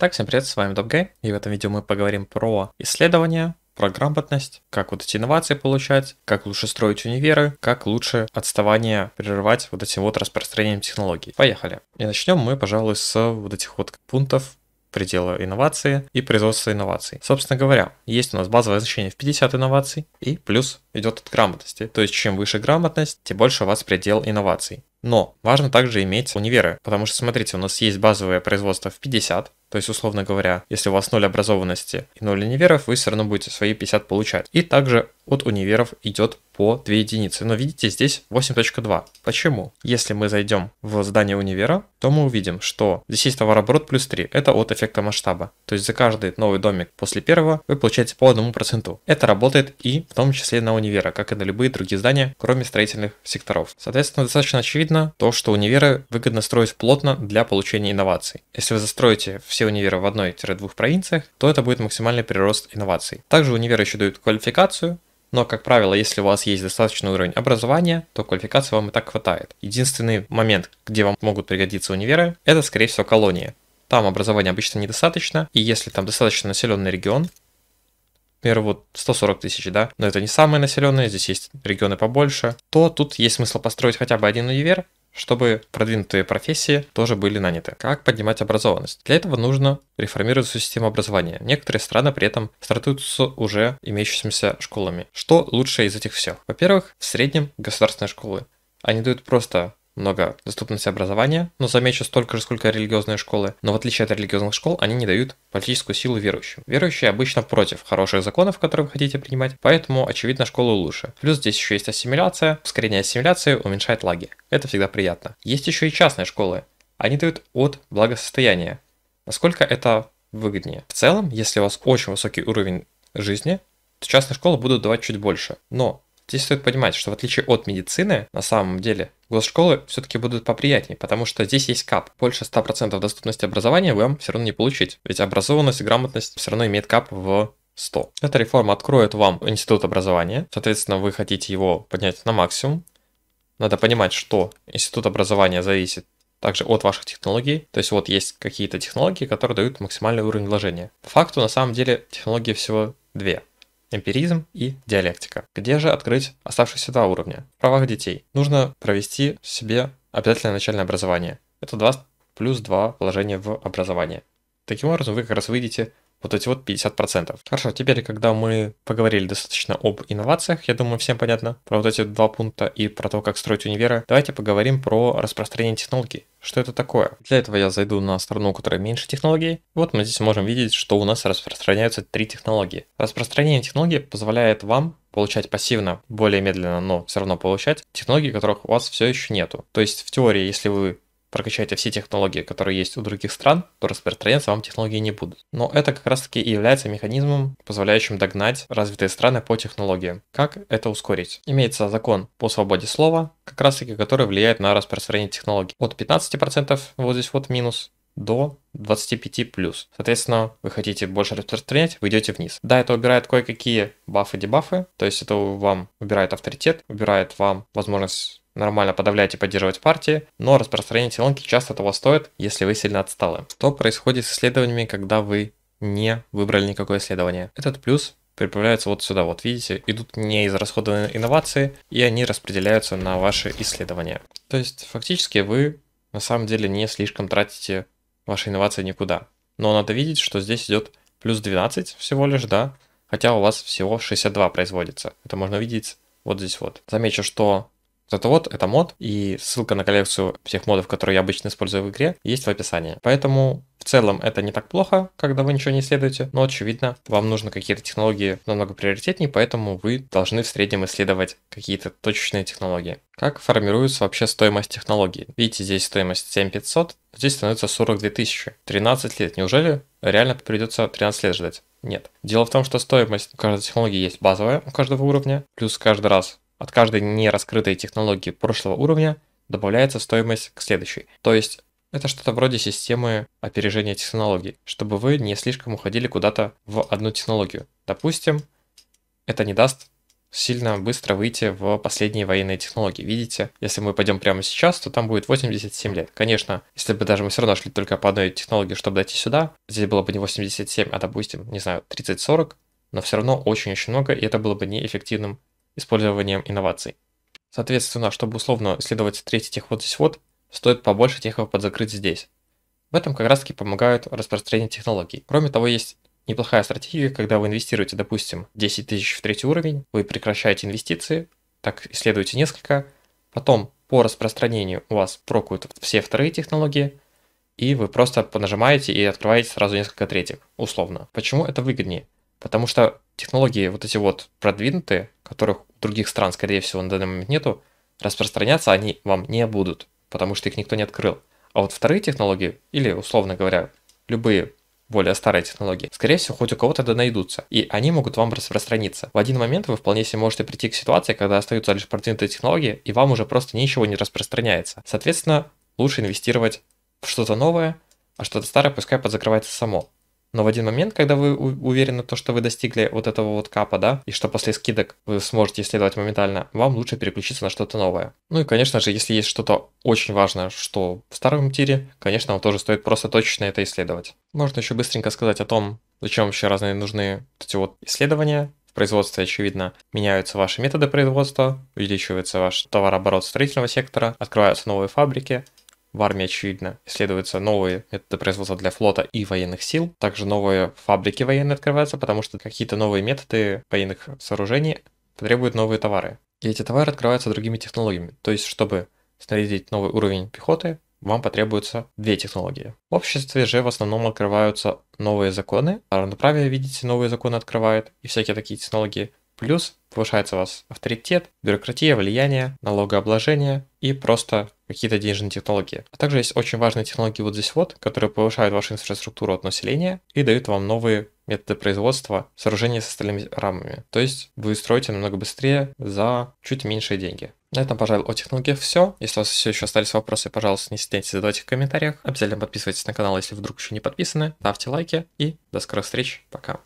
Так, всем привет, с вами Топгай, и в этом видео мы поговорим про исследования, про грамотность, как вот эти инновации получать, как лучше строить универы, как лучше отставание прерывать вот этим вот распространением технологий. Поехали. И начнем мы, пожалуй, с вот этих вот пунктов, предела инновации и производства инноваций. Собственно говоря, есть у нас базовое значение в 50 инноваций и плюс идет от грамотности. То есть чем выше грамотность, тем больше у вас предел инноваций. Но важно также иметь универы, потому что, смотрите, у нас есть базовое производство в 50, то есть, условно говоря, если у вас 0 образованности и 0 универов, вы все равно будете свои 50 получать. И также от универов идет по 2 единицы. Но видите, здесь 8.2. Почему? Если мы зайдем в здание универа, то мы увидим, что здесь есть товарооборот плюс 3. Это от эффекта масштаба. То есть за каждый новый домик после первого вы получаете по одному проценту. Это работает и в том числе на универа, как и на любые другие здания, кроме строительных секторов. Соответственно, достаточно очевидно то, что универы выгодно строить плотно для получения инноваций. Если вы застроите все универы в одной-двух провинциях, то это будет максимальный прирост инноваций. Также универы еще дают квалификацию, но, как правило, если у вас есть достаточный уровень образования, то квалификации вам и так хватает. Единственный момент, где вам могут пригодиться универы, это, скорее всего, колонии. Там образования обычно недостаточно, и если там достаточно населенный регион, например, вот 140 тысяч, да, но это не самые населенные, здесь есть регионы побольше, то тут есть смысл построить хотя бы один универ, чтобы продвинутые профессии тоже были наняты. Как поднимать образованность? Для этого нужно реформировать систему образования. Некоторые страны при этом стартуют с уже имеющимися школами. Что лучше из этих всех? Во-первых, в среднем государственные школы. Они дают просто много доступности образования, но замечу столько же, сколько религиозные школы. Но в отличие от религиозных школ, они не дают политическую силу верующим. Верующие обычно против хороших законов, которые вы хотите принимать, поэтому, очевидно, школы лучше. Плюс здесь еще есть ассимиляция. Ускорение ассимиляции уменьшает лаги. Это всегда приятно. Есть еще и частные школы. Они дают от благосостояния. Насколько это выгоднее. В целом, если у вас очень высокий уровень жизни, то частные школы будут давать чуть больше. Но Здесь стоит понимать, что в отличие от медицины, на самом деле, госшколы все-таки будут поприятнее, потому что здесь есть кап. Больше 100% доступности образования вам все равно не получить, ведь образованность и грамотность все равно имеет кап в 100. Эта реформа откроет вам институт образования, соответственно, вы хотите его поднять на максимум. Надо понимать, что институт образования зависит также от ваших технологий. То есть вот есть какие-то технологии, которые дают максимальный уровень вложения. По факту, на самом деле, технологии всего две эмпиризм и диалектика. Где же открыть оставшиеся два уровня? В правах детей. Нужно провести себе обязательное начальное образование. Это 2 плюс два вложения в образование. Таким образом, вы как раз выйдете вот эти вот 50%. Хорошо, теперь, когда мы поговорили достаточно об инновациях, я думаю, всем понятно про вот эти два пункта и про то, как строить универы, давайте поговорим про распространение технологий. Что это такое? Для этого я зайду на страну, у которой меньше технологий. Вот мы здесь можем видеть, что у нас распространяются три технологии. Распространение технологий позволяет вам получать пассивно, более медленно, но все равно получать технологии, которых у вас все еще нету. То есть в теории, если вы прокачаете все технологии, которые есть у других стран, то распространяться вам технологии не будут. Но это как раз таки и является механизмом, позволяющим догнать развитые страны по технологиям. Как это ускорить? Имеется закон по свободе слова, как раз таки который влияет на распространение технологий. От 15% вот здесь вот минус, до 25 плюс. Соответственно, вы хотите больше распространять, вы идете вниз. Да, это убирает кое-какие бафы-дебафы, то есть это вам убирает авторитет, убирает вам возможность нормально подавлять и поддерживать партии, но распространение силанки часто того стоит, если вы сильно отсталы. Что происходит с исследованиями, когда вы не выбрали никакое исследование? Этот плюс прибавляются вот сюда. Вот видите, идут не израсходованные инновации, и они распределяются на ваши исследования. То есть фактически вы на самом деле не слишком тратите ваши инновации никуда. Но надо видеть, что здесь идет плюс 12 всего лишь, да, хотя у вас всего 62 производится. Это можно видеть вот здесь вот. Замечу, что это вот, это мод, и ссылка на коллекцию всех модов, которые я обычно использую в игре, есть в описании. Поэтому в целом это не так плохо, когда вы ничего не исследуете, но очевидно, вам нужны какие-то технологии намного приоритетнее, поэтому вы должны в среднем исследовать какие-то точечные технологии. Как формируется вообще стоимость технологии? Видите, здесь стоимость 7500, здесь становится 42 тысячи. 13 лет. Неужели реально придется 13 лет ждать? Нет. Дело в том, что стоимость каждой технологии есть базовая у каждого уровня, плюс каждый раз от каждой нераскрытой технологии прошлого уровня добавляется стоимость к следующей. То есть это что-то вроде системы опережения технологий, чтобы вы не слишком уходили куда-то в одну технологию. Допустим, это не даст сильно быстро выйти в последние военные технологии. Видите, если мы пойдем прямо сейчас, то там будет 87 лет. Конечно, если бы даже мы все равно шли только по одной технологии, чтобы дойти сюда, здесь было бы не 87, а, допустим, не знаю, 30-40, но все равно очень-очень много, и это было бы неэффективным использованием инноваций. Соответственно, чтобы условно исследовать третий тех вот здесь вот, стоит побольше техов подзакрыть здесь. В этом как раз таки помогают распространение технологий. Кроме того, есть неплохая стратегия, когда вы инвестируете, допустим, 10 тысяч в третий уровень, вы прекращаете инвестиции, так исследуете несколько, потом по распространению у вас прокуют все вторые технологии, и вы просто понажимаете и открываете сразу несколько третьих, условно. Почему это выгоднее? Потому что технологии вот эти вот продвинутые, которых других стран, скорее всего, на данный момент нету, распространяться они вам не будут, потому что их никто не открыл. А вот вторые технологии, или, условно говоря, любые более старые технологии, скорее всего, хоть у кого-то да найдутся, и они могут вам распространиться. В один момент вы вполне себе можете прийти к ситуации, когда остаются лишь продвинутые технологии, и вам уже просто ничего не распространяется. Соответственно, лучше инвестировать в что-то новое, а что-то старое пускай подзакрывается само. Но в один момент, когда вы уверены, то, что вы достигли вот этого вот капа, да, и что после скидок вы сможете исследовать моментально, вам лучше переключиться на что-то новое. Ну и, конечно же, если есть что-то очень важное, что в старом тире, конечно, вам тоже стоит просто точечно это исследовать. Можно еще быстренько сказать о том, зачем вообще разные нужны эти вот исследования, в производстве, очевидно, меняются ваши методы производства, увеличивается ваш товарооборот строительного сектора, открываются новые фабрики, в армии, очевидно, исследуются новые методы производства для флота и военных сил. Также новые фабрики военные открываются, потому что какие-то новые методы военных сооружений потребуют новые товары. И эти товары открываются другими технологиями. То есть, чтобы снарядить новый уровень пехоты, вам потребуются две технологии. В обществе же в основном открываются новые законы, а равноправие, видите, новые законы открывает и всякие такие технологии. Плюс повышается у вас авторитет, бюрократия, влияние, налогообложение и просто какие-то денежные технологии. А также есть очень важные технологии вот здесь вот, которые повышают вашу инфраструктуру от населения и дают вам новые методы производства сооружения с остальными рамами. То есть вы строите намного быстрее за чуть меньшие деньги. На этом, пожалуй, о технологиях все. Если у вас все еще остались вопросы, пожалуйста, не стесняйтесь задавать их в комментариях. Обязательно подписывайтесь на канал, если вдруг еще не подписаны. Ставьте лайки и до скорых встреч. Пока.